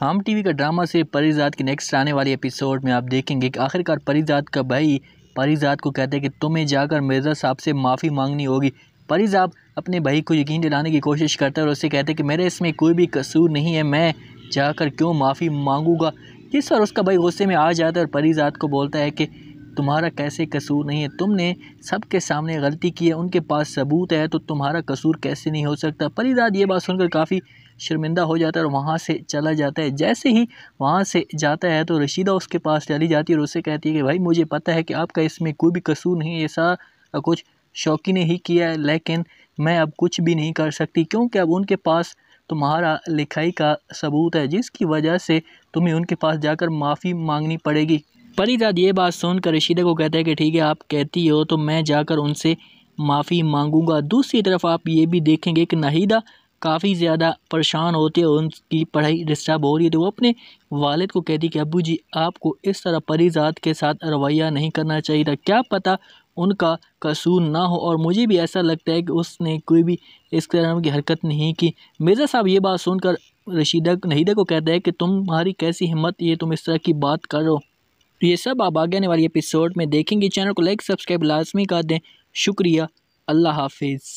हम टीवी का ड्रामा से परिजात के नेक्स्ट आने वाले एपिसोड में आप देखेंगे कि आखिरकार परिजात का भाई परिजात को कहते हैं कि तुम्हें जाकर मिर्ज़ा साहब से माफ़ी मांगनी होगी परिजात अपने भाई को यकीन दिलाने की कोशिश करता है और उससे कहते हैं कि मेरे इसमें कोई भी कसूर नहीं है मैं जाकर क्यों माफ़ी मांगूंगा इस बार उसका भाई गुस्से में आ जाता है और परिजात को बोलता है कि तुम्हारा कैसे कसूर नहीं है तुमने सबके सामने गलती की है उनके पास सबूत है तो तुम्हारा कसूर कैसे नहीं हो सकता परिदाद ये बात सुनकर काफ़ी शर्मिंदा हो जाता है और वहाँ से चला जाता है जैसे ही वहाँ से जाता है तो रशीदा उसके पास चली जाती है और उससे कहती है कि भाई मुझे पता है कि आपका इसमें कोई भी कसूर नहीं है ऐसा कुछ शौकी ने ही किया है लेकिन मैं अब कुछ भी नहीं कर सकती क्योंकि अब उनके पास तुम्हारा लिखाई का सबूत है जिसकी वजह से तुम्हें उनके पास जाकर माफ़ी मांगनी पड़ेगी परिजाद ये बात सुनकर रशीदा को कहता है कि ठीक है आप कहती हो तो मैं जाकर उनसे माफ़ी मांगूंगा दूसरी तरफ आप ये भी देखेंगे कि नाहिदा काफ़ी ज़्यादा परेशान होती है उनकी पढ़ाई डिस्टर्ब हो रही है तो वो अपने वालिद को कहती कि अबू जी आपको इस तरह परीजात के साथ रवैया नहीं करना चाहिए था क्या पता उनका कसूर ना हो और मुझे भी ऐसा लगता है कि उसने कोई भी इस तरह की हरकत नहीं की मिर्ज़ा साहब ये बात सुनकर रशीदा नहीदा को कहता है कि तुम्हारी कैसी हिम्मत ये तुम इस तरह की बात करो ये सब आप आगे आने वाली एपिसोड में देखेंगे चैनल को लाइक सब्सक्राइब लाजमी कर दें शुक्रिया अल्लाह हाफिज़